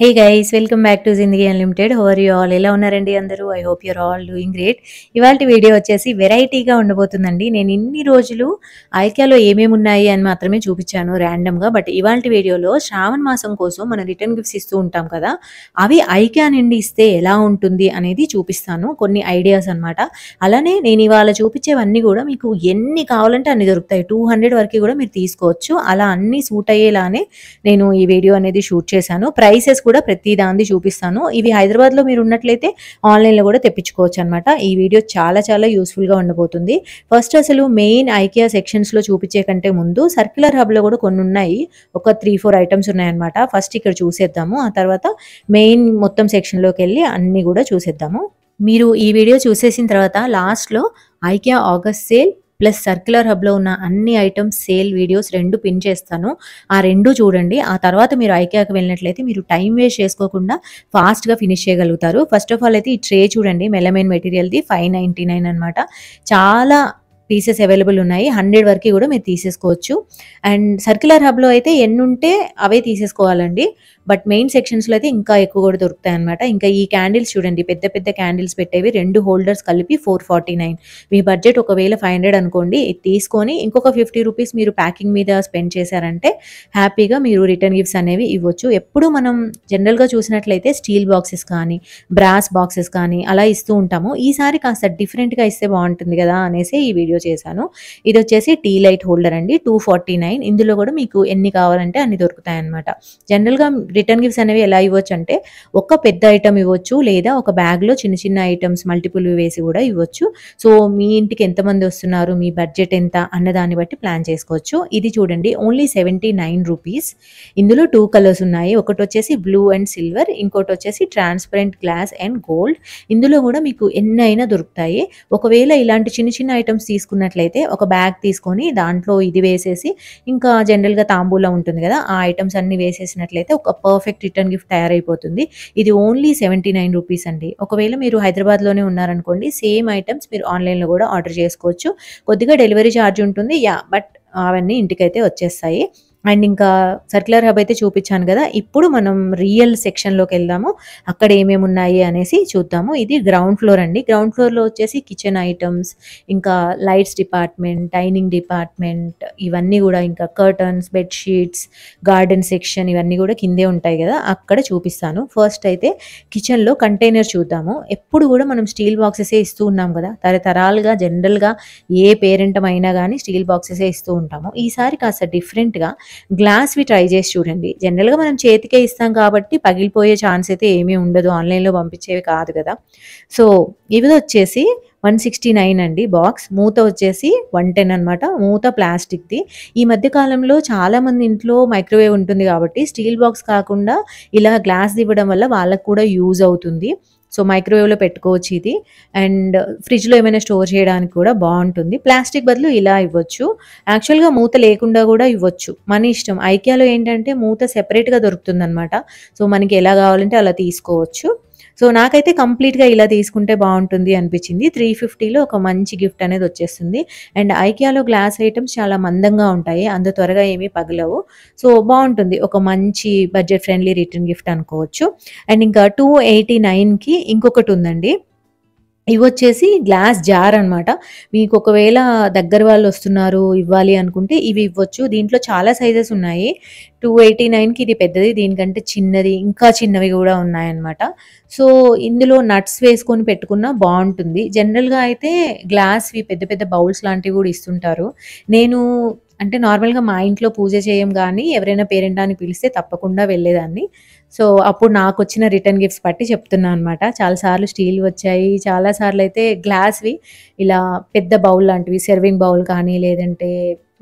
hey guys welcome back to Zindagi unlimited how are you all ఎలా ఉన్నారండి అందరూ I hope your all doing great ఇవాళ video వచ్చేసి వెరైటీగా ఉండబోతుందండి నేను ఇన్ని రోజులు ఐక్యాలో ఏమేమి ఉన్నాయి అని మాత్రమే చూపించాను ర్యాండమ్గా బట్ ఇవాళ వీడియోలో శ్రావణ మాసం కోసం మనం రిటర్న్ గిఫ్ట్స్ ఇస్తూ ఉంటాం కదా అవి ఐక్యా నుండి ఇస్తే ఎలా ఉంటుంది అనేది చూపిస్తాను కొన్ని ఐడియాస్ అనమాట అలానే నేను ఇవాళ చూపించేవన్నీ కూడా మీకు ఎన్ని కావాలంటే అన్ని దొరుకుతాయి టూ హండ్రెడ్ వరకు కూడా మీరు తీసుకోవచ్చు అలా అన్నీ సూట్ అయ్యేలానే నేను ఈ వీడియో అనేది షూట్ చేశాను ప్రైసెస్ కూడా ప్రతి దాన్ని చూపిస్తాను ఇవి హైదరాబాద్లో మీరు ఉన్నట్లయితే ఆన్లైన్లో కూడా తెప్పించుకోవచ్చు అనమాట ఈ వీడియో చాలా చాలా యూస్ఫుల్గా ఉండబోతుంది ఫస్ట్ అసలు మెయిన్ ఐకియా సెక్షన్స్లో చూపించే కంటే ముందు సర్క్యులర్ హబ్లో కూడా కొన్ని ఉన్నాయి ఒక త్రీ ఫోర్ ఐటమ్స్ ఉన్నాయన్నమాట ఫస్ట్ ఇక్కడ చూసేద్దాము ఆ తర్వాత మెయిన్ మొత్తం సెక్షన్లోకి వెళ్ళి అన్నీ కూడా చూసేద్దాము మీరు ఈ వీడియో చూసేసిన తర్వాత లాస్ట్లో IKEA August sale plus circular హబ్లో ఉన్న అన్ని ఐటమ్స్ సేల్ వీడియోస్ రెండు పిన్ చేస్తాను ఆ రెండు చూడండి ఆ తర్వాత మీరు ఐకియాకి వెళ్ళినట్లయితే మీరు టైం వేస్ట్ చేసుకోకుండా ఫాస్ట్గా ఫినిష్ చేయగలుగుతారు ఫస్ట్ ఆఫ్ ఆల్ అయితే ఈ ట్రే చూడండి మెలమైన్ మెటీరియల్ది ఫైవ్ నైంటీ నైన్ అనమాట చాలా పీసెస్ అవైలబుల్ ఉన్నాయి హండ్రెడ్ వరకు కూడా మీరు తీసేసుకోవచ్చు అండ్ సర్క్యులర్ హబ్లో అయితే ఎన్ని ఉంటే అవే తీసేసుకోవాలండి బట్ మెయిన్ సెక్షన్స్లో అయితే ఇంకా ఎక్కువ కూడా దొరుకుతాయి అనమాట ఇంకా ఈ క్యాండిల్స్ చూడండి పెద్ద పెద్ద క్యాండిల్స్ పెట్టేవి రెండు హోల్డర్స్ కలిపి ఫోర్ ఫార్టీ నైన్ మీ బడ్జెట్ ఒకవేళ ఫైవ్ హండ్రెడ్ అనుకోండి తీసుకొని ఇంకొక ఫిఫ్టీ రూపీస్ మీరు ప్యాకింగ్ మీద స్పెండ్ చేశారంటే హ్యాపీగా మీరు రిటర్న్ గిఫ్ట్స్ అనేవి ఇవ్వచ్చు ఎప్పుడు మనం జనరల్గా చూసినట్లయితే స్టీల్ బాక్సెస్ కానీ బ్రాస్ బాక్సెస్ కానీ అలా ఇస్తూ ఉంటాము ఈసారి కాస్త డిఫరెంట్గా ఇస్తే బాగుంటుంది కదా అనేసి ఈ వీడియో చేశాను ఇది వచ్చేసి టీ లైట్ హోల్డర్ అండి టూ ఫార్టీ నైన్ ఇందులో కూడా మీకు ఎన్ని కావాలంటే అన్ని దొరుకుతాయి అనమాట జనరల్గా రిటర్న్ గిఫ్ట్స్ అనేవి ఎలా ఇవ్వచ్చు అంటే ఒక పెద్ద ఐటమ్ ఇవ్వచ్చు లేదా ఒక బ్యాగ్లో చిన్న చిన్న ఐటమ్స్ మల్టిపుల్ వేసి కూడా ఇవ్వచ్చు సో మీ ఇంటికి ఎంతమంది వస్తున్నారు మీ బడ్జెట్ ఎంత అన్న దాన్ని బట్టి ప్లాన్ చేసుకోవచ్చు ఇది చూడండి ఓన్లీ సెవెంటీ నైన్ రూపీస్ ఇందులో టూ కలర్స్ ఉన్నాయి ఒకటి వచ్చేసి బ్లూ అండ్ సిల్వర్ ఇంకోటి వచ్చేసి ట్రాన్స్పరెంట్ గ్లాస్ అండ్ గోల్డ్ ఇందులో కూడా మీకు ఎన్నైనా దొరుకుతాయి ఒకవేళ ఇలాంటి చిన్న చిన్న ఐటమ్స్ తీసుకున్నట్లయితే ఒక బ్యాగ్ తీసుకొని దాంట్లో ఇది వేసేసి ఇంకా జనరల్గా తాంబూలా ఉంటుంది కదా ఆ ఐటమ్స్ అన్ని వేసేసినట్లయితే ఒక పర్ఫెక్ట్ రిటర్న్ గిఫ్ట్ తయారైపోతుంది ఇది ఓన్లీ సెవెంటీ నైన్ రూపీస్ అండి ఒకవేళ మీరు హైదరాబాద్లోనే ఉన్నారనుకోండి సేమ్ ఐటమ్స్ మీరు ఆన్లైన్లో కూడా ఆర్డర్ చేసుకోవచ్చు కొద్దిగా డెలివరీ ఛార్జ్ ఉంటుంది యా బట్ అవన్నీ ఇంటికైతే వచ్చేస్తాయి అండ్ ఇంకా సర్క్యులర్ హబ్ అయితే చూపించాను కదా ఇప్పుడు మనం రియల్ సెక్షన్లోకి వెళ్దాము అక్కడ ఏమేమి ఉన్నాయి అనేసి చూద్దాము ఇది గ్రౌండ్ ఫ్లోర్ అండి గ్రౌండ్ ఫ్లోర్లో వచ్చేసి కిచెన్ ఐటమ్స్ ఇంకా లైట్స్ డిపార్ట్మెంట్ డైనింగ్ డిపార్ట్మెంట్ ఇవన్నీ కూడా ఇంకా కర్టన్స్ బెడ్షీట్స్ గార్డెన్ సెక్షన్ ఇవన్నీ కూడా కిందే ఉంటాయి కదా అక్కడ చూపిస్తాను ఫస్ట్ అయితే కిచెన్లో కంటైనర్ చూద్దాము ఎప్పుడు కూడా మనం స్టీల్ బాక్సెసే ఇస్తూ ఉన్నాం కదా తరతరాలుగా జనరల్గా ఏ పేరెంట్ అయినా కానీ స్టీల్ బాక్సెసే ఇస్తూ ఉంటాము ఈసారి కాస్త డిఫరెంట్గా గ్లాస్వి ట్రై చేసి చూడండి జనరల్గా మనం చేతికే ఇస్తాం కాబట్టి పగిలిపోయే ఛాన్స్ అయితే ఏమీ ఉండదు ఆన్లైన్లో పంపించేవి కాదు కదా సో ఇవి వచ్చేసి వన్ సిక్స్టీ నైన్ అండి బాక్స్ మూత వచ్చేసి వన్ టెన్ అనమాట మూత ప్లాస్టిక్ది ఈ మధ్య కాలంలో చాలామంది ఇంట్లో మైక్రోవేవ్ ఉంటుంది కాబట్టి స్టీల్ బాక్స్ కాకుండా ఇలా గ్లాస్ ఇవ్వడం వల్ల వాళ్ళకు కూడా యూజ్ అవుతుంది సో మైక్రోవేవ్లో పెట్టుకోవచ్చు ఇది అండ్ ఫ్రిడ్జ్లో ఏమైనా స్టోర్ చేయడానికి కూడా బాగుంటుంది ప్లాస్టిక్ బదులు ఇలా ఇవ్వచ్చు యాక్చువల్గా మూత లేకుండా కూడా ఇవ్వచ్చు మన ఇష్టం ఐక్యాలో ఏంటంటే మూత సెపరేట్గా అనమాట సో మనకి ఎలా కావాలంటే అలా తీసుకోవచ్చు సో నాకైతే కంప్లీట్గా ఇలా తీసుకుంటే బాగుంటుంది అనిపించింది త్రీ ఫిఫ్టీలో ఒక మంచి గిఫ్ట్ అనేది వచ్చేస్తుంది అండ్ ఐకియాలో గ్లాస్ ఐటమ్స్ చాలా మందంగా ఉంటాయి అంత త్వరగా ఏమీ పగలవు సో బాగుంటుంది ఒక మంచి బడ్జెట్ ఫ్రెండ్లీ రిటర్న్ గిఫ్ట్ అనుకోవచ్చు అండ్ ఇంకా టూ ఎయిటీ నైన్కి ఇంకొకటి ఉందండి ఇవి వచ్చేసి గ్లాస్ జార్ అనమాట మీకు ఒకవేళ దగ్గర వాళ్ళు వస్తున్నారు ఇవ్వాలి అనుకుంటే ఇవి ఇవ్వచ్చు దీంట్లో చాలా సైజెస్ ఉన్నాయి టూ ఎయిటీ నైన్కి ఇది పెద్దది దీనికంటే చిన్నది ఇంకా చిన్నవి కూడా ఉన్నాయన్నమాట సో ఇందులో నట్స్ వేసుకొని పెట్టుకున్న బాగుంటుంది జనరల్గా అయితే గ్లాస్వి పెద్ద పెద్ద బౌల్స్ లాంటివి కూడా ఇస్తుంటారు నేను అంటే నార్మల్గా మా ఇంట్లో పూజ చేయం కానీ ఎవరైనా పేరెంటాన్ని పిలిస్తే తప్పకుండా వెళ్ళేదాన్ని సో అప్పుడు నాకు వచ్చిన రిటర్న్ గిఫ్ట్స్ బట్టి చెప్తున్నాను అనమాట చాలాసార్లు స్టీల్ వచ్చాయి చాలాసార్లు అయితే గ్లాస్వి ఇలా పెద్ద బౌల్ లాంటివి సర్వింగ్ బౌల్ కానీ లేదంటే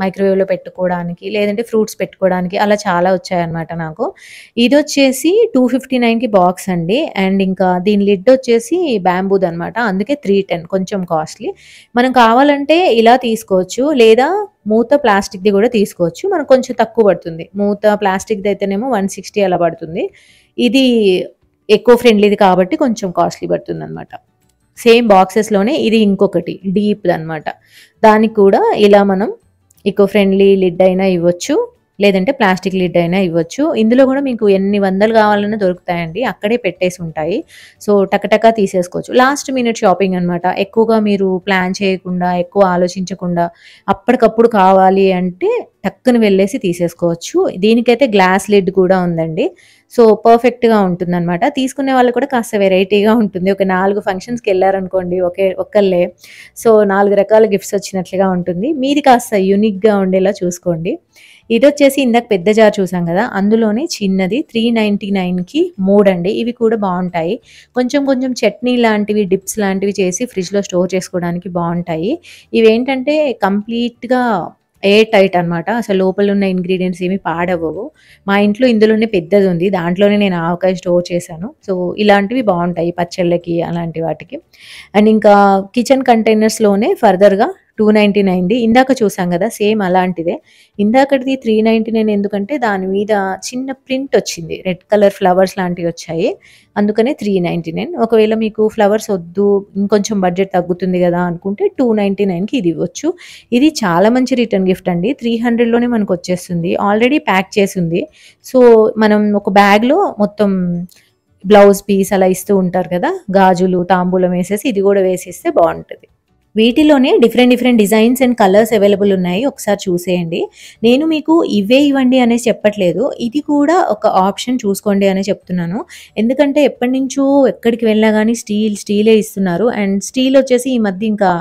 మైక్రోవేవ్లో పెట్టుకోవడానికి లేదంటే ఫ్రూట్స్ పెట్టుకోవడానికి అలా చాలా వచ్చాయన్నమాట నాకు ఇది వచ్చేసి టూ ఫిఫ్టీ నైన్కి బాక్స్ అండి అండ్ ఇంకా దీని లిడ్ వచ్చేసి బ్యాంబూద్ అనమాట అందుకే త్రీ టెన్ కొంచెం కాస్ట్లీ మనం కావాలంటే ఇలా తీసుకోవచ్చు లేదా మూత ప్లాస్టిక్ది కూడా తీసుకోవచ్చు మనకు కొంచెం తక్కువ పడుతుంది మూత ప్లాస్టిక్ది అయితేనేమో వన్ సిక్స్టీ అలా పడుతుంది ఇది ఎక్కువ ఫ్రెండ్లీది కాబట్టి కొంచెం కాస్ట్లీ పడుతుంది అనమాట సేమ్ బాక్సెస్లోనే ఇది ఇంకొకటి డీప్ది అనమాట దానికి కూడా ఇలా మనం ఇకో ఫ్రెండ్లీ లిడ్ అయినా ఇవ్వచ్చు లేదంటే ప్లాస్టిక్ లిడ్ అయినా ఇవ్వచ్చు ఇందులో కూడా మీకు ఎన్ని వందలు కావాలన్నా దొరుకుతాయండి అక్కడే పెట్టేసి ఉంటాయి సో టకటకా తీసేసుకోవచ్చు లాస్ట్ మినిట్ షాపింగ్ అనమాట ఎక్కువగా మీరు ప్లాన్ చేయకుండా ఎక్కువ ఆలోచించకుండా అప్పటికప్పుడు కావాలి అంటే టక్కును వెళ్ళేసి తీసేసుకోవచ్చు దీనికైతే గ్లాస్ లిడ్ కూడా ఉందండి సో పర్ఫెక్ట్గా అనమాట తీసుకునే వాళ్ళు కూడా కాస్త వెరైటీగా ఉంటుంది ఒక నాలుగు ఫంక్షన్స్కి వెళ్ళారనుకోండి ఒకే ఒక్కళ్ళే సో నాలుగు రకాల గిఫ్ట్స్ వచ్చినట్లుగా ఉంటుంది మీది కాస్త యూనిక్గా ఉండేలా చూసుకోండి ఇది వచ్చేసి ఇందాక పెద్ద జార్ చూసాం కదా అందులోనే చిన్నది త్రీ నైంటీ నైన్కి అండి ఇవి కూడా బాగుంటాయి కొంచెం కొంచెం చట్నీ లాంటివి డిప్స్ లాంటివి చేసి ఫ్రిడ్జ్లో స్టోర్ చేసుకోవడానికి బాగుంటాయి ఇవేంటంటే కంప్లీట్గా ఎయిర్ టైట్ అనమాట అసలు లోపల ఉన్న ఇంగ్రీడియంట్స్ ఏమి పాడవవు మా ఇంట్లో ఇందులోనే పెద్దది ఉంది దాంట్లోనే నేను ఆవకాయ స్టోర్ చేశాను సో ఇలాంటివి బాగుంటాయి పచ్చళ్ళకి అలాంటి వాటికి అండ్ ఇంకా కిచెన్ కంటైనర్స్లోనే ఫర్దర్గా టూ నైంటీ నైన్ది ఇందాక చూసాం కదా సేమ్ అలాంటిదే ఇందాకటిది త్రీ నైంటీ నైన్ ఎందుకంటే దాని మీద చిన్న ప్రింట్ వచ్చింది రెడ్ కలర్ ఫ్లవర్స్ లాంటివి వచ్చాయి అందుకనే త్రీ నైంటీ నైన్ ఒకవేళ మీకు ఫ్లవర్స్ వద్దు ఇంకొంచెం బడ్జెట్ తగ్గుతుంది కదా అనుకుంటే టూ నైంటీ నైన్కి ఇది ఇవ్వచ్చు ఇది చాలా మంచి రిటర్న్ గిఫ్ట్ అండి త్రీ హండ్రెడ్లోనే మనకు వచ్చేస్తుంది ఆల్రెడీ ప్యాక్ చేసి ఉంది సో మనం ఒక బ్యాగ్లో మొత్తం బ్లౌజ్ పీస్ అలా ఇస్తూ ఉంటారు కదా గాజులు తాంబూలం వేసేసి ఇది కూడా వేసేస్తే బాగుంటుంది వీటిలోనే different different designs and colours available ఉన్నాయి ఒకసారి చూసేయండి నేను మీకు ఇవే ఇవ్వండి అనేసి చెప్పట్లేదు ఇది కూడా ఒక ఆప్షన్ చూసుకోండి అని చెప్తున్నాను ఎందుకంటే ఎప్పటి నుంచో ఎక్కడికి వెళ్ళినా కానీ స్టీల్ స్టీలే ఇస్తున్నారు అండ్ స్టీల్ వచ్చేసి ఈ మధ్య ఇంకా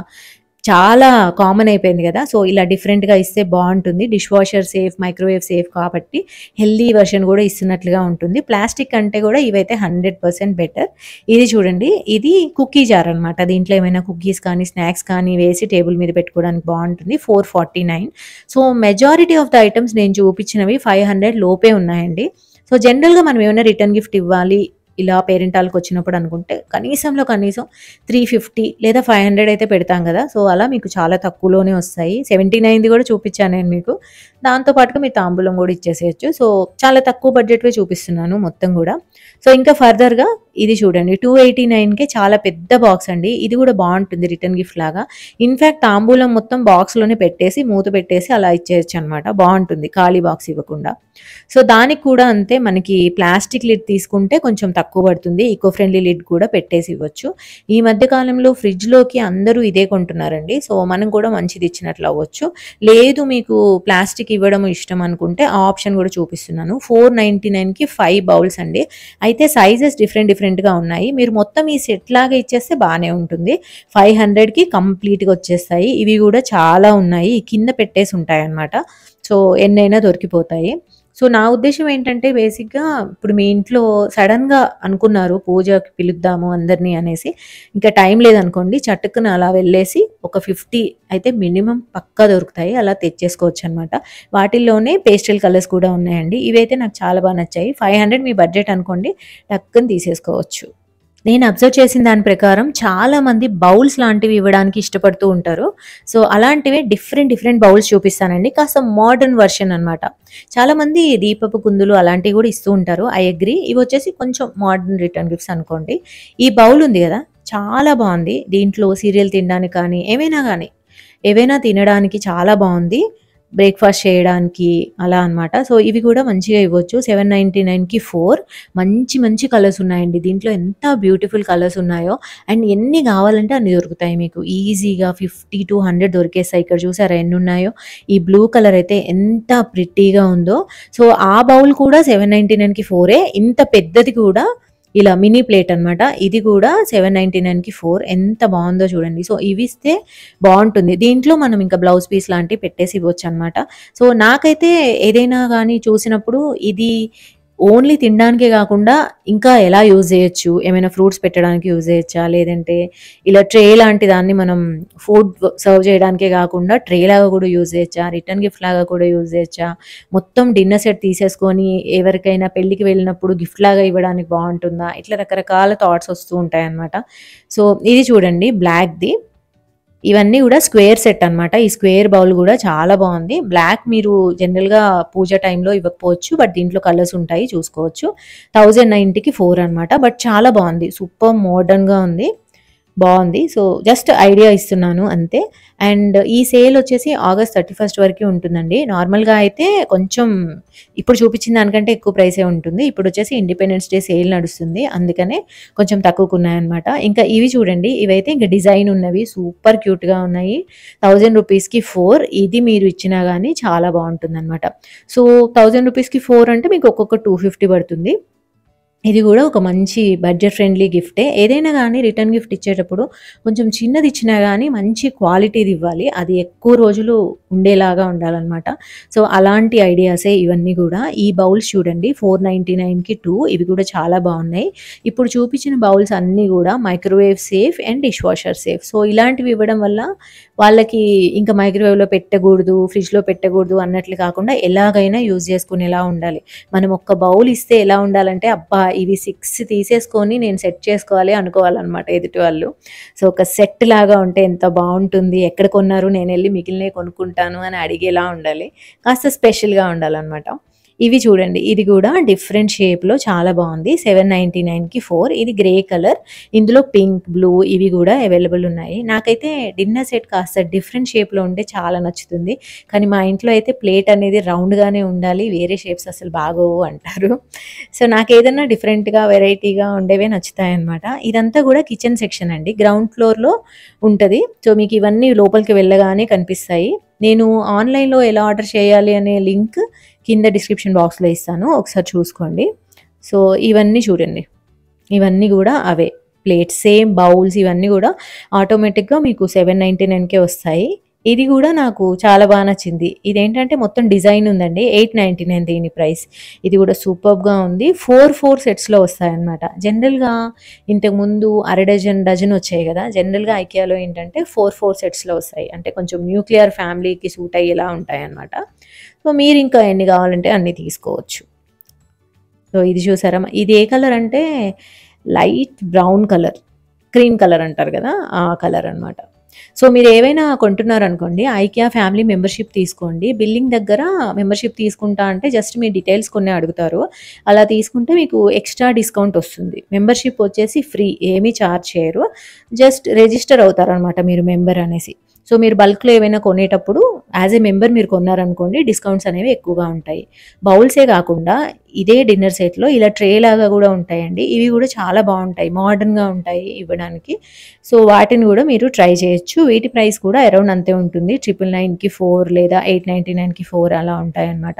చాలా కామన్ అయిపోయింది కదా సో ఇలా డిఫరెంట్గా ఇస్తే బాగుంటుంది dish washer safe microwave safe కాబట్టి హెల్దీ వర్షన్ కూడా ఇస్తున్నట్లుగా ఉంటుంది ప్లాస్టిక్ అంటే కూడా ఇవైతే హండ్రెడ్ పర్సెంట్ బెటర్ ఇది చూడండి ఇది కుకీ జార్ అనమాట దీంట్లో ఏమైనా కుకీస్ కానీ స్నాక్స్ కానీ వేసి టేబుల్ మీద పెట్టుకోవడానికి బాగుంటుంది four forty nine so majority of the items నేను చూపించినవి ఫైవ్ హండ్రెడ్ లోపే ఉన్నాయండి సో జనరల్గా మనం ఏమైనా రిటర్న్ గిఫ్ట్ ఇవ్వాలి ఇలా పేరెంటాలకు వచ్చినప్పుడు అనుకుంటే కనీసంలో కనీసం త్రీ ఫిఫ్టీ లేదా ఫైవ్ హండ్రెడ్ అయితే పెడతాం కదా సో అలా మీకు చాలా తక్కువలోనే వస్తాయి సెవెంటీ నైన్ది కూడా చూపించాను నేను మీకు దాంతోపాటుగా మీరు తాంబూలం కూడా ఇచ్చేసేయచ్చు సో చాలా తక్కువ బడ్జెట్వే చూపిస్తున్నాను మొత్తం కూడా సో ఇంకా ఫర్దర్గా ఇది చూడండి టూ ఎయిటీ నైన్కే చాలా పెద్ద బాక్స్ అండి ఇది కూడా బాగుంటుంది రిటర్న్ గిఫ్ట్ లాగా ఇన్ఫ్యాక్ట్ తాంబూలం మొత్తం బాక్స్లోనే పెట్టేసి మూత పెట్టేసి అలా ఇచ్చేయచ్చు అనమాట బాగుంటుంది ఖాళీ బాక్స్ ఇవ్వకుండా సో దానికి కూడా అంతే మనకి ప్లాస్టిక్ లిడ్ తీసుకుంటే కొంచెం తక్కువ పడుతుంది ఈకో ఫ్రెండ్లీ లిడ్ కూడా పెట్టేసి ఇవ్వచ్చు ఈ మధ్య కాలంలో ఫ్రిడ్జ్లోకి అందరూ ఇదే కొంటున్నారండి సో మనం కూడా మంచిది ఇచ్చినట్లు అవ్వచ్చు లేదు మీకు ప్లాస్టిక్ ఇవ్వడం ఇష్టం అనుకుంటే ఆ ఆప్షన్ కూడా చూపిస్తున్నాను ఫోర్ నైంటీ నైన్కి ఫైవ్ బౌల్స్ అండి అయితే సైజెస్ డిఫరెంట్ డిఫరెంట్గా ఉన్నాయి మీరు మొత్తం ఈ సెట్ లాగా ఇచ్చేస్తే బాగానే ఉంటుంది ఫైవ్ హండ్రెడ్కి కంప్లీట్గా వచ్చేస్తాయి ఇవి కూడా చాలా ఉన్నాయి కింద పెట్టేసి ఉంటాయి అన్నమాట సో ఎన్నైనా దొరికిపోతాయి సో నా ఉద్దేశం ఏంటంటే బేసిక్గా ఇప్పుడు మీ ఇంట్లో సడన్గా అనుకున్నారు పూజకి పిలుద్దాము అందరినీ అనేసి ఇంకా టైం లేదనుకోండి చట్టుకుని అలా వెళ్ళేసి ఒక ఫిఫ్టీ అయితే మినిమం పక్కా దొరుకుతాయి అలా తెచ్చేసుకోవచ్చు అనమాట వాటిల్లోనే పేస్టల్ కలర్స్ కూడా ఉన్నాయండి ఇవైతే నాకు చాలా బాగా నచ్చాయి ఫైవ్ హండ్రెడ్ మీ బడ్జెట్ అనుకోండి టక్కుని తీసేసుకోవచ్చు నేను అబ్జర్వ్ చేసిన దాని ప్రకారం చాలామంది బౌల్స్ లాంటివి ఇవ్వడానికి ఇష్టపడుతూ ఉంటారు సో అలాంటివి డిఫరెంట్ డిఫరెంట్ బౌల్స్ చూపిస్తానండి కాస్త మోడర్న్ వర్షన్ అనమాట మంది దీపపు కుందులు అలాంటివి కూడా ఇస్తూ ఉంటారు ఐ అగ్రి ఇవి వచ్చేసి కొంచెం మోడర్న్ రిటర్న్ గిఫ్ట్స్ అనుకోండి ఈ బౌల్ ఉంది కదా చాలా బాగుంది దీంట్లో సీరియల్ తినడానికి కానీ ఏమైనా కానీ ఏవైనా తినడానికి చాలా బాగుంది బ్రేక్ఫాస్ట్ చేయడానికి అలా అనమాట సో ఇవి కూడా మంచిగా ఇవ్వచ్చు సెవెన్ నైంటీ నైన్కి ఫోర్ మంచి మంచి కలర్స్ ఉన్నాయండి దీంట్లో ఎంత బ్యూటిఫుల్ కలర్స్ ఉన్నాయో అండ్ ఎన్ని కావాలంటే అన్ని దొరుకుతాయి మీకు ఈజీగా ఫిఫ్టీ టు హండ్రెడ్ దొరికేస్తాయి ఇక్కడ చూసారా ఎన్ని ఉన్నాయో ఈ బ్లూ కలర్ అయితే ఎంత ప్రిట్టీగా ఉందో సో ఆ బౌల్ కూడా సెవెన్ నైంటీ నైన్కి ఫోరే ఇంత పెద్దది కూడా ఇలా మినీ ప్లేట్ అనమాట ఇది కూడా సెవెన్ నైన్టీ నైన్కి ఫోర్ ఎంత బాగుందో చూడండి సో ఇవి ఇస్తే బాగుంటుంది దీంట్లో మనం ఇంకా బ్లౌజ్ పీస్ లాంటివి పెట్టేసి ఇవ్వచ్చు అనమాట సో నాకైతే ఏదైనా కానీ చూసినప్పుడు ఇది ఓన్లీ తినడానికే కాకుండా ఇంకా ఎలా యూజ్ చేయొచ్చు ఏమైనా ఫ్రూట్స్ పెట్టడానికి యూజ్ చేయొచ్చా లేదంటే ఇలా ట్రే లాంటి దాన్ని మనం ఫుడ్ సర్వ్ చేయడానికే కాకుండా ట్రే లాగా కూడా యూజ్ చేయొచ్చా రిటర్న్ గిఫ్ట్ లాగా కూడా యూజ్ చేయొచ్చా మొత్తం డిన్నర్ సెట్ తీసేసుకొని ఎవరికైనా పెళ్ళికి వెళ్ళినప్పుడు గిఫ్ట్ లాగా ఇవ్వడానికి బాగుంటుందా ఇట్లా రకరకాల థాట్స్ వస్తూ ఉంటాయి అనమాట సో ఇది చూడండి బ్లాక్ది ఇవన్నీ కూడా స్క్వేర్ సెట్ అనమాట ఈ స్క్వేర్ బౌల్ కూడా చాలా బాగుంది బ్లాక్ మీరు జనరల్గా పూజ టైంలో ఇవ్వకపోవచ్చు బట్ దీంట్లో కలర్స్ ఉంటాయి చూసుకోవచ్చు థౌజండ్ నైంటీకి ఫోర్ అనమాట బట్ చాలా బాగుంది సూపర్ మోడర్న్గా ఉంది బాగుంది సో జస్ట్ ఐడియా ఇస్తున్నాను అంతే అండ్ ఈ సేల్ వచ్చేసి ఆగస్ట్ థర్టీ ఫస్ట్ వరకు ఉంటుందండి నార్మల్గా అయితే కొంచెం ఇప్పుడు చూపించిన దానికంటే ఎక్కువ ప్రైసే ఉంటుంది ఇప్పుడు వచ్చేసి ఇండిపెండెన్స్ డే సేల్ నడుస్తుంది అందుకనే కొంచెం తక్కువకు ఉన్నాయన్నమాట ఇంకా ఇవి చూడండి ఇవైతే ఇంకా డిజైన్ ఉన్నవి సూపర్ క్యూట్గా ఉన్నాయి థౌజండ్ రూపీస్కి ఫోర్ ఇది మీరు ఇచ్చినా కానీ చాలా బాగుంటుంది అనమాట సో థౌజండ్ రూపీస్కి ఫోర్ అంటే మీకు ఒక్కొక్క టూ ఫిఫ్టీ పడుతుంది ఇది కూడా ఒక మంచి బడ్జెట్ ఫ్రెండ్లీ గిఫ్టే ఏదైనా కానీ రిటర్న్ గిఫ్ట్ ఇచ్చేటప్పుడు కొంచెం చిన్నది ఇచ్చినా కానీ మంచి క్వాలిటీది ఇవ్వాలి అది ఎక్కువ రోజులు ఉండేలాగా ఉండాలన్నమాట సో అలాంటి ఐడియాసే ఇవన్నీ కూడా ఈ బౌల్స్ చూడండి ఫోర్ నైంటీ నైన్కి టూ ఇవి కూడా చాలా బాగున్నాయి ఇప్పుడు చూపించిన బౌల్స్ అన్నీ కూడా microwave safe and dish washer safe so ఇలాంటివి ఇవ్వడం వల్ల వాళ్ళకి ఇంకా మైక్రోవేవ్లో పెట్టకూడదు ఫ్రిడ్జ్లో పెట్టకూడదు అన్నట్లు కాకుండా ఎలాగైనా యూజ్ చేసుకునేలా ఉండాలి మనం ఒక్క బౌల్ ఇస్తే ఎలా ఉండాలంటే అబ్బా ఇవి సిక్స్ తీసేసుకొని నేను సెట్ చేసుకోవాలి అనుకోవాలన్నమాట ఎదుటి వాళ్ళు సో ఒక సెట్ లాగా ఉంటే ఎంత బాగుంటుంది ఎక్కడ కొన్నారు నేను వెళ్ళి మిగిలినవి కొనుక్కుంటాను అని అడిగేలా ఉండాలి కాస్త స్పెషల్గా ఉండాలన్నమాట ఇవి చూడండి ఇది కూడా డిఫరెంట్ షేప్లో చాలా బాగుంది సెవెన్ నైంటీ నైన్కి ఫోర్ ఇది గ్రే కలర్ ఇందులో పింక్ బ్లూ ఇవి కూడా అవైలబుల్ ఉన్నాయి నాకైతే డిన్నర్ సెట్ కాస్త డిఫరెంట్ షేప్లో ఉంటే చాలా నచ్చుతుంది కానీ మా ఇంట్లో అయితే ప్లేట్ అనేది రౌండ్గానే ఉండాలి వేరే షేప్స్ అసలు బాగోవు అంటారు సో నాకు ఏదైనా డిఫరెంట్గా వెరైటీగా ఉండేవే నచ్చుతాయి అనమాట ఇదంతా కూడా కిచెన్ సెక్షన్ అండి గ్రౌండ్ ఫ్లోర్లో ఉంటుంది సో మీకు ఇవన్నీ లోపలికి వెళ్ళగానే కనిపిస్తాయి నేను ఆన్లైన్లో ఎలా ఆర్డర్ చేయాలి అనే లింక్ కింద డిస్క్రిప్షన్ బాక్స్లో ఇస్తాను ఒకసారి చూసుకోండి సో ఇవన్నీ చూడండి ఇవన్నీ కూడా అవే ప్లేట్స్ సేమ్ బౌల్స్ ఇవన్నీ కూడా ఆటోమేటిక్గా మీకు సెవెన్ నైంటీ నైన్కే వస్తాయి ఇది కూడా నాకు చాలా బాగా నచ్చింది ఇదేంటంటే మొత్తం డిజైన్ ఉందండి ఎయిట్ నైంటీ నైన్ దీని ప్రైస్ ఇది కూడా సూపర్గా ఉంది ఫోర్ ఫోర్ సెట్స్లో వస్తాయన్నమాట జనరల్గా ఇంతకుముందు అర డజన్ డజన్ వచ్చాయి కదా జనరల్గా ఐకియాలో ఏంటంటే ఫోర్ ఫోర్ సెట్స్లో వస్తాయి అంటే కొంచెం న్యూక్లియర్ ఫ్యామిలీకి సూట్ అయ్యేలా ఉంటాయన్నమాట సో మీరు ఇంకా ఎన్ని కావాలంటే అన్నీ తీసుకోవచ్చు సో ఇది చూసారా ఇది ఏ కలర్ అంటే light brown colour cream colour అంటారు కదా ఆ కలర్ అనమాట సో మీరు ఏవైనా కొంటున్నారనుకోండి ఐక్యా ఫ్యామిలీ మెంబర్షిప్ తీసుకోండి బిల్లింగ్ దగ్గర మెంబర్షిప్ తీసుకుంటా అంటే జస్ట్ మీ డీటెయిల్స్ కొన్ని అడుగుతారు అలా తీసుకుంటే మీకు ఎక్స్ట్రా డిస్కౌంట్ వస్తుంది మెంబర్షిప్ వచ్చేసి ఫ్రీ ఏమీ ఛార్జ్ చేయరు జస్ట్ రిజిస్టర్ అవుతారనమాట మీరు మెంబర్ అనేసి సో మీరు బల్క్లో ఏవైనా కొనేటప్పుడు యాజ్ ఏ మెంబర్ మీరు కొన్నారనుకోండి డిస్కౌంట్స్ అనేవి ఎక్కువగా ఉంటాయి బౌల్సే కాకుండా ఇదే డిన్నర్ సెట్లో ఇలా ట్రే లాగా కూడా ఉంటాయండి ఇవి కూడా చాలా బాగుంటాయి మోడర్న్గా ఉంటాయి ఇవ్వడానికి సో వాటిని కూడా మీరు ట్రై చేయొచ్చు వీటి ప్రైస్ కూడా అరౌండ్ అంతే ఉంటుంది ట్రిపుల్ నైన్కి ఫోర్ లేదా ఎయిట్ నైంటీ నైన్కి ఫోర్ అలా ఉంటాయన్నమాట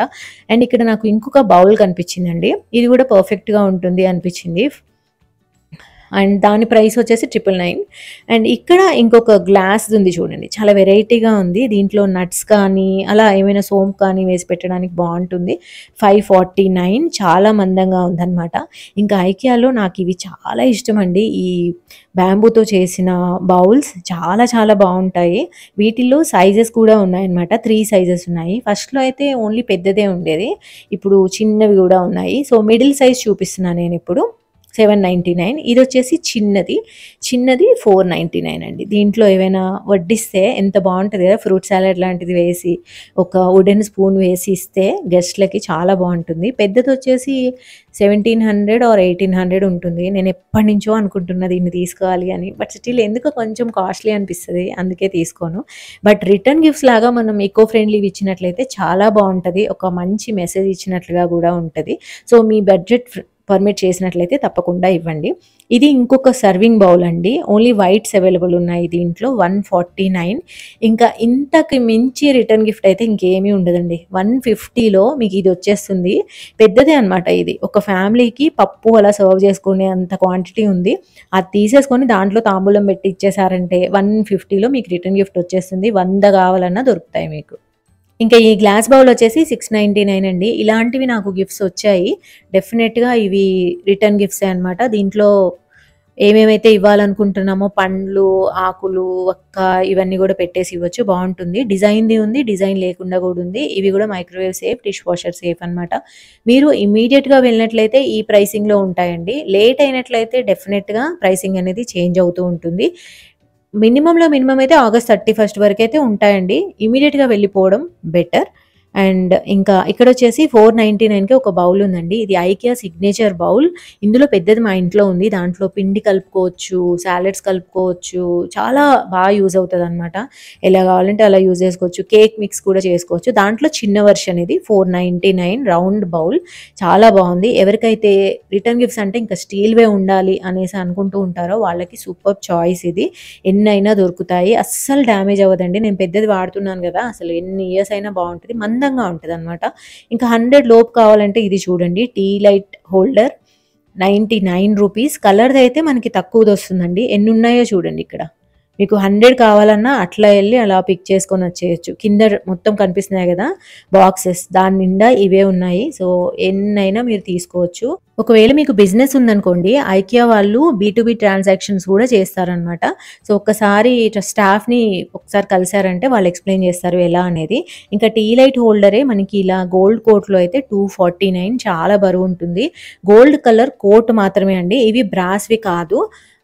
అండ్ ఇక్కడ నాకు ఇంకొక బౌల్ కనిపించిందండి ఇది కూడా పర్ఫెక్ట్గా ఉంటుంది అనిపించింది అండ్ దాని ప్రైస్ వచ్చేసి ట్రిపుల్ నైన్ అండ్ ఇక్కడ ఇంకొక గ్లాస్ ఉంది చూడండి చాలా వెరైటీగా ఉంది దీంట్లో నట్స్ కానీ అలా ఏమైనా సోమ్ కానీ వేసి పెట్టడానికి బాగుంటుంది ఫైవ్ ఫార్టీ నైన్ చాలా మందంగా ఉందన్నమాట ఇంకా ఐకియాలో నాకు ఇవి చాలా ఇష్టం అండి ఈ బ్యాంబూతో చేసిన బౌల్స్ చాలా చాలా బాగుంటాయి వీటిల్లో సైజెస్ కూడా ఉన్నాయన్నమాట త్రీ సైజెస్ ఉన్నాయి ఫస్ట్లో అయితే ఓన్లీ పెద్దదే ఉండేది ఇప్పుడు చిన్నవి కూడా ఉన్నాయి సో మిడిల్ సైజ్ చూపిస్తున్నాను నేను ఇప్పుడు సెవెన్ నైంటీ నైన్ ఇది వచ్చేసి చిన్నది చిన్నది ఫోర్ నైంటీ నైన్ అండి దీంట్లో ఏవైనా వడ్డిస్తే ఎంత బాగుంటుంది కదా ఫ్రూట్ సాలెడ్ లాంటిది వేసి ఒక వుడెన్ స్పూన్ వేసి ఇస్తే గెస్ట్లకి చాలా బాగుంటుంది పెద్దది వచ్చేసి seventeen hundred or eighteen hundred ఉంటుంది నేను ఎప్పటి నుంచో అనుకుంటున్నా దీన్ని తీసుకోవాలి అని బట్ స్టిల్ ఎందుకు కొంచెం కాస్ట్లీ అనిపిస్తుంది అందుకే తీసుకోను బట్ రిటర్న్ గిఫ్ట్స్ లాగా మనం ఎకో ఫ్రెండ్లీ ఇచ్చినట్లయితే చాలా బాగుంటుంది ఒక మంచి మెసేజ్ ఇచ్చినట్లుగా కూడా ఉంటుంది సో మీ బడ్జెట్ పర్మిట్ చేసినట్లయితే తప్పకుండా ఇవ్వండి ఇది ఇంకొక సర్వింగ్ బౌల్ అండి ఓన్లీ వైట్స్ అవైలబుల్ ఉన్నాయి దీంట్లో వన్ ఫార్టీ నైన్ ఇంకా ఇంతకు మించి రిటర్న్ గిఫ్ట్ అయితే ఇంకేమీ ఉండదండి వన్ ఫిఫ్టీలో మీకు ఇది వచ్చేస్తుంది పెద్దదే అనమాట ఇది ఒక ఫ్యామిలీకి పప్పు అలా సర్వ్ చేసుకునే అంత క్వాంటిటీ ఉంది అది తీసేసుకొని దాంట్లో తాంబూలం పెట్టి ఇచ్చేసారంటే వన్ ఫిఫ్టీలో మీకు రిటర్న్ గిఫ్ట్ వచ్చేస్తుంది వంద కావాలన్నా దొరుకుతాయి మీకు ఇంకా ఈ గ్లాస్ బౌల్ వచ్చేసి సిక్స్ నైంటీ నైన్ అండి ఇలాంటివి నాకు గిఫ్ట్స్ వచ్చాయి డెఫినెట్గా ఇవి రిటర్న్ గిఫ్ట్సే అనమాట దీంట్లో ఏమేమైతే ఇవ్వాలనుకుంటున్నామో పండ్లు ఆకులు ఒక్క ఇవన్నీ కూడా పెట్టేసి ఇవ్వచ్చు బాగుంటుంది డిజైన్ది ఉంది డిజైన్ లేకుండా కూడా ఉంది ఇవి కూడా microwave safe dish washer safe అనమాట మీరు ఇమీడియట్గా వెళ్ళినట్లయితే ఈ ప్రైసింగ్లో ఉంటాయండి లేట్ అయినట్లయితే డెఫినెట్గా ప్రైసింగ్ అనేది చేంజ్ అవుతూ ఉంటుంది మినిమంలో మినిమం అయితే ఆగస్ట్ థర్టీ ఫస్ట్ వరకు అయితే ఉంటాయండి ఇమీడియట్గా వెళ్ళిపోవడం బెటర్ అండ్ ఇంకా ఇక్కడ వచ్చేసి ఫోర్ నైంటీ నైన్కి ఒక బౌల్ ఉందండి ఇది ఐకియా సిగ్నేచర్ బౌల్ ఇందులో పెద్దది మా ఇంట్లో ఉంది దాంట్లో పిండి కలుపుకోవచ్చు సాలెడ్స్ కలుపుకోవచ్చు చాలా బాగా యూజ్ అవుతుంది అనమాట ఎలా కావాలంటే అలా యూజ్ చేసుకోవచ్చు కేక్ మిక్స్ కూడా చేసుకోవచ్చు దాంట్లో చిన్న వర్షన్ ఇది four ninety nine round bowl చాలా బాగుంది ఎవరికైతే రిటర్న్ గిఫ్ట్స్ అంటే ఇంకా స్టీల్వే ఉండాలి అనేసి అనుకుంటూ ఉంటారో వాళ్ళకి సూపర్ చాయిస్ ఇది ఎన్నైనా దొరుకుతాయి అస్సలు డ్యామేజ్ అవ్వదండి నేను పెద్దది వాడుతున్నాను కదా అసలు ఎన్ని ఇయర్స్ అయినా బాగుంటుంది మంద అందంగా ఉంటుంది అనమాట ఇంకా హండ్రెడ్ లోపు కావాలంటే ఇది చూడండి tea light holder ninety nine rupees కలర్ది అయితే మనకి తక్కువది వస్తుందండి ఎన్ని ఉన్నాయో చూడండి ఇక్కడ మీకు హండ్రెడ్ కావాలన్నా అట్లా వెళ్ళి అలా పిక్ చేసుకొని వచ్చేయచ్చు కింద మొత్తం కనిపిస్తున్నాయి కదా బాక్సెస్ దాని నిండా ఇవే ఉన్నాయి సో ఎన్నైనా మీరు తీసుకోవచ్చు ఒకవేళ మీకు బిజినెస్ ఉందనుకోండి ఐకియా వాళ్ళు బీ ట్రాన్సాక్షన్స్ కూడా చేస్తారనమాట సో ఒక్కసారి స్టాఫ్ని ఒకసారి కలిసారంటే వాళ్ళు ఎక్స్ప్లెయిన్ చేస్తారు ఎలా అనేది ఇంకా టీ లైట్ హోల్డరే మనకి ఇలా గోల్డ్ కోట్లో అయితే టూ ఫార్టీ నైన్ చాలా బరువు ఉంటుంది గోల్డ్ కలర్ కోట్ మాత్రమే అండి ఇవి బ్రాస్వి కాదు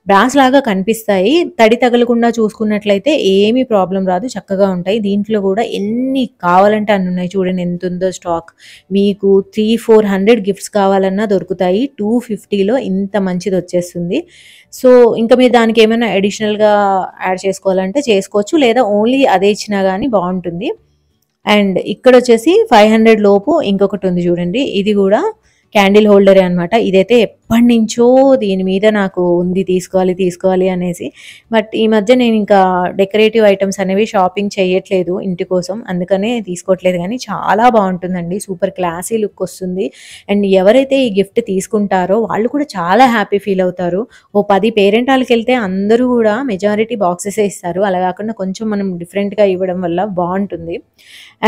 బ్రాస్ లాగా కనిపిస్తాయి తడి తగలకుండా చూసుకున్నట్లయితే ఏమీ ప్రాబ్లం రాదు చక్కగా ఉంటాయి దీంట్లో కూడా ఎన్ని కావాలంటే అన్ని ఉన్నాయి చూడండి ఎంత ఉందో స్టాక్ మీకు త్రీ ఫోర్ హండ్రెడ్ గిఫ్ట్స్ కావాలన్నా దొరుకుతాయి టూ ఫిఫ్టీలో ఇంత మంచిది వచ్చేస్తుంది సో ఇంకా మీరు దానికి ఏమైనా అడిషనల్గా యాడ్ చేసుకోవాలంటే చేసుకోవచ్చు లేదా ఓన్లీ అదే ఇచ్చినా కానీ బాగుంటుంది అండ్ ఇక్కడ వచ్చేసి ఫైవ్ హండ్రెడ్ లోపు ఇంకొకటి ఉంది చూడండి ఇది కూడా క్యాండిల్ హోల్డరే అనమాట ఇదైతే ఎప్పటి నుంచో దీని మీద నాకు ఉంది తీసుకోవాలి తీసుకోవాలి అనేసి బట్ ఈ మధ్య నేను ఇంకా డెకరేటివ్ ఐటమ్స్ అనేవి షాపింగ్ చేయట్లేదు ఇంటి కోసం అందుకనే తీసుకోవట్లేదు కానీ చాలా బాగుంటుందండి సూపర్ క్లాసీ లుక్ వస్తుంది అండ్ ఎవరైతే ఈ గిఫ్ట్ తీసుకుంటారో వాళ్ళు కూడా చాలా హ్యాపీ ఫీల్ అవుతారు ఓ పది పేరెంట్ వాళ్ళకి వెళ్తే అందరూ కూడా మెజారిటీ బాక్సెసే ఇస్తారు అలా కాకుండా కొంచెం మనం డిఫరెంట్గా ఇవ్వడం వల్ల బాగుంటుంది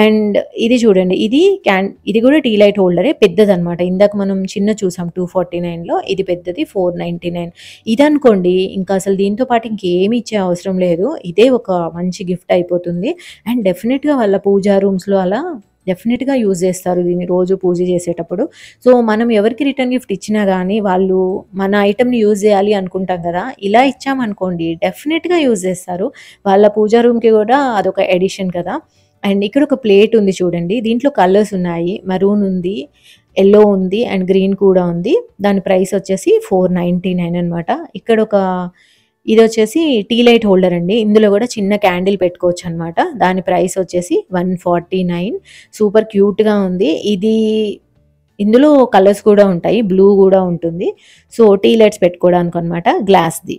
అండ్ ఇది చూడండి ఇది క్యాన్ ఇది కూడా టీ లైట్ హోల్డరే పెద్దదనమాట ఇందాక మనం చిన్న చూసాం టూ ఫార్టీ నైన్లో నైన్టీన్లో ఇది పెద్దది ఫోర్ నైంటీ నైన్ ఇది అనుకోండి ఇంకా అసలు దీంతో పాటు ఇంకేమి ఇచ్చే అవసరం లేదు ఇదే ఒక మంచి గిఫ్ట్ అయిపోతుంది అండ్ డెఫినెట్గా వాళ్ళ పూజా రూమ్స్లో అలా డెఫినెట్గా యూజ్ చేస్తారు దీన్ని రోజు పూజ చేసేటప్పుడు సో మనం ఎవరికి రిటర్న్ గిఫ్ట్ ఇచ్చినా కానీ వాళ్ళు మన ని యూజ్ చేయాలి అనుకుంటాం కదా ఇలా ఇచ్చామనుకోండి డెఫినెట్గా యూజ్ చేస్తారు వాళ్ళ పూజా రూమ్కి కూడా అదొక ఎడిషన్ కదా అండ్ ఇక్కడ ఒక ప్లేట్ ఉంది చూడండి దీంట్లో కలర్స్ ఉన్నాయి మరూన్ ఉంది ఎల్లో ఉంది అండ్ గ్రీన్ కూడా ఉంది దాని ప్రైస్ వచ్చేసి ఫోర్ నైంటీ నైన్ అనమాట ఇక్కడ ఒక ఇది వచ్చేసి టీ లైట్ హోల్డర్ అండి ఇందులో కూడా చిన్న క్యాండిల్ పెట్టుకోవచ్చు అనమాట దాని ప్రైస్ వచ్చేసి వన్ ఫార్టీ నైన్ సూపర్ క్యూట్గా ఉంది ఇది ఇందులో కలర్స్ కూడా ఉంటాయి బ్లూ కూడా ఉంటుంది సో టీ లైట్స్ పెట్టుకోవడానికి అనమాట గ్లాస్ది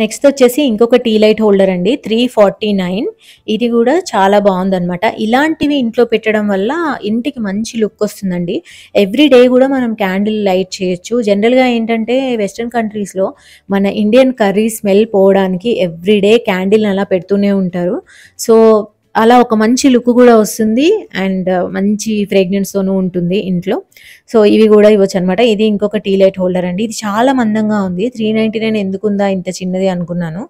నెక్స్ట్ వచ్చేసి ఇంకొక టీ లైట్ హోల్డర్ అండి త్రీ ఫార్టీ నైన్ ఇది కూడా చాలా బాగుందనమాట ఇలాంటివి ఇంట్లో పెట్టడం వల్ల ఇంటికి మంచి లుక్ వస్తుందండి ఎవ్రీ డే కూడా మనం క్యాండిల్ లైట్ చేయొచ్చు జనరల్గా ఏంటంటే వెస్ట్రన్ కంట్రీస్లో మన ఇండియన్ కర్రీ స్మెల్ పోవడానికి ఎవ్రీ డే క్యాండిల్ని అలా పెడుతూనే ఉంటారు సో అలా ఒక మంచి లుక్ కూడా వస్తుంది అండ్ మంచి ఫ్రేగ్రెన్స్తోనూ ఉంటుంది ఇంట్లో సో ఇవి కూడా ఇవ్వచ్చు అనమాట ఇది ఇంకొక టీ లైట్ హోల్డర్ అండి ఇది చాలా మందంగా ఉంది త్రీ నైన్టీ నైన్ ఉందా ఇంత చిన్నది అనుకున్నాను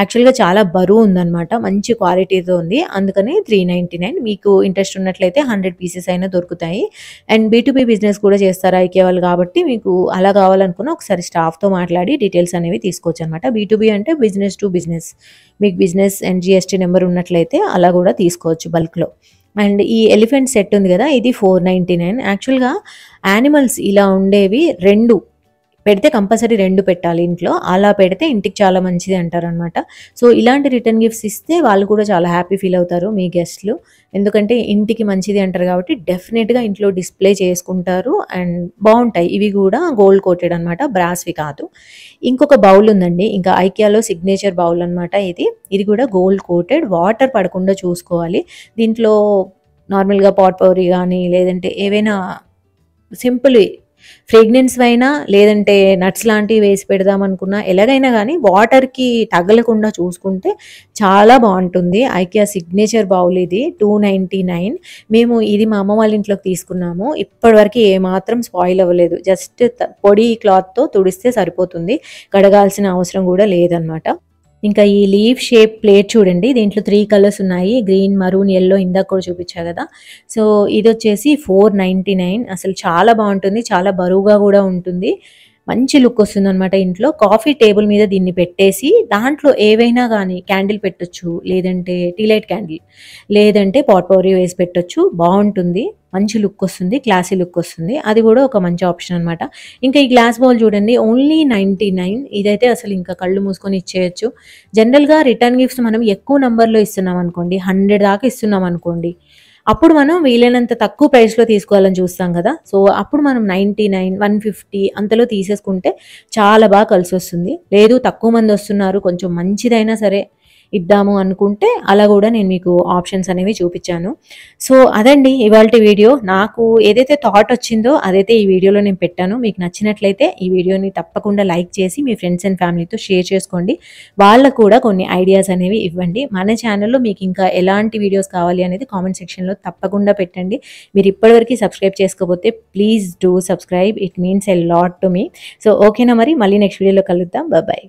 యాక్చువల్గా చాలా బరువు ఉందనమాట మంచి క్వాలిటీతో ఉంది అందుకని త్రీ నైన్ మీకు ఇంట్రెస్ట్ ఉన్నట్లయితే హండ్రెడ్ పీసెస్ అయినా దొరుకుతాయి అండ్ బీటుబీ బిజినెస్ కూడా చేస్తారు ఐకే వాళ్ళు కాబట్టి మీకు అలా కావాలనుకున్న ఒకసారి స్టాఫ్తో మాట్లాడి డీటెయిల్స్ అనేవి తీసుకోవచ్చు అనమాట బీటుబీ అంటే బిజినెస్ టు బిజినెస్ మీకు బిజినెస్ అండ్ జిఎస్టీ నెంబర్ ఉన్నట్లయితే అలా కూడా తీసుకోవచ్చు బల్క్లో అండ్ ఈ ఎలిఫెంట్ సెట్ ఉంది కదా ఇది ఫోర్ నైంటీ నైన్ యాక్చువల్గా యానిమల్స్ ఇలా ఉండేవి రెండు పెడితే కంపల్సరీ రెండు పెట్టాలి ఇంట్లో అలా పెడితే ఇంటికి చాలా మంచిది అంటారనమాట సో ఇలాంటి రిటర్న్ గిఫ్ట్స్ ఇస్తే వాళ్ళు కూడా చాలా హ్యాపీ ఫీల్ అవుతారు మీ గెస్ట్లు ఎందుకంటే ఇంటికి మంచిది అంటారు కాబట్టి డెఫినెట్గా ఇంట్లో డిస్ప్లే చేసుకుంటారు అండ్ బాగుంటాయి ఇవి కూడా గోల్డ్ కోటెడ్ అనమాట బ్రాస్వి కాదు ఇంకొక బౌల్ ఉందండి ఇంకా ఐకియాలో సిగ్నేచర్ బౌల్ అనమాట ఇది ఇది కూడా గోల్డ్ కోటెడ్ వాటర్ పడకుండా చూసుకోవాలి దీంట్లో నార్మల్గా పాట్ పౌరీ కానీ లేదంటే ఏవైనా సింపుల్ ఫ్రేగ్నెన్స్ అయినా లేదంటే నట్స్ లాంటివి వేసి పెడదాం అనుకున్నా ఎలాగైనా కానీ వాటర్కి తగలకుండా చూసుకుంటే చాలా బాగుంటుంది ఐకియా సిగ్నేచర్ బౌల్ ఇది టూ నైంటీ నైన్ మేము ఇది మా అమ్మ వాళ్ళ ఇంట్లోకి తీసుకున్నాము ఇప్పటివరకు ఏమాత్రం స్పాయిల్ అవ్వలేదు జస్ట్ పొడి క్లాత్తో తుడిస్తే సరిపోతుంది కడగాల్సిన అవసరం కూడా లేదనమాట ఇంకా ఈ లీవ్ షేప్ ప్లేట్ చూడండి దీంట్లో త్రీ కలర్స్ ఉన్నాయి గ్రీన్ మరూన్ ఎల్లో ఇందాక కూడా చూపించా కదా సో ఇది వచ్చేసి ఫోర్ అసలు చాలా బాగుంటుంది చాలా బరువుగా కూడా ఉంటుంది మంచి లుక్ వస్తుంది అనమాట ఇంట్లో కాఫీ టేబుల్ మీద దీన్ని పెట్టేసి దాంట్లో ఏవైనా కానీ క్యాండిల్ పెట్టొచ్చు లేదంటే టీ లైట్ క్యాండిల్ లేదంటే పాట్ పౌరీ వేసి పెట్టొచ్చు బాగుంటుంది మంచి లుక్ వస్తుంది క్లాసీ లుక్ వస్తుంది అది కూడా ఒక మంచి ఆప్షన్ అనమాట ఇంకా ఈ గ్లాస్ బౌల్ చూడండి ఓన్లీ నైంటీ నైన్ ఇదైతే అసలు ఇంకా కళ్ళు మూసుకొని ఇచ్చేయచ్చు జనరల్గా రిటర్న్ గిఫ్ట్స్ మనం ఎక్కువ నెంబర్లో ఇస్తున్నాం అనుకోండి హండ్రెడ్ దాకా ఇస్తున్నాం అనుకోండి అప్పుడు మనం వీలైనంత తక్కువ ప్రైస్లో తీసుకోవాలని చూస్తాం కదా సో అప్పుడు మనం నైంటీ నైన్ వన్ ఫిఫ్టీ అంతలో తీసేసుకుంటే చాలా బాగా కలిసి వస్తుంది లేదు తక్కువ మంది వస్తున్నారు కొంచెం మంచిదైనా సరే ఇద్దాము అనుకుంటే అలా కూడా నేను మీకు ఆప్షన్స్ అనేవి చూపించాను సో అదండి ఇవాళ వీడియో నాకు ఏదైతే థాట్ వచ్చిందో అదైతే ఈ వీడియోలో నేను పెట్టాను మీకు నచ్చినట్లయితే ఈ వీడియోని తప్పకుండా లైక్ చేసి మీ ఫ్రెండ్స్ అండ్ ఫ్యామిలీతో షేర్ చేసుకోండి వాళ్ళకు కూడా కొన్ని ఐడియాస్ అనేవి ఇవ్వండి మన ఛానల్లో మీకు ఇంకా ఎలాంటి వీడియోస్ కావాలి అనేది కామెంట్ సెక్షన్లో తప్పకుండా పెట్టండి మీరు ఇప్పటివరకు సబ్స్క్రైబ్ చేసుకోకపోతే please do subscribe it means a lot to me so ఓకేనా మరి మళ్ళీ నెక్స్ట్ వీడియోలో కలుద్దాం బాయ్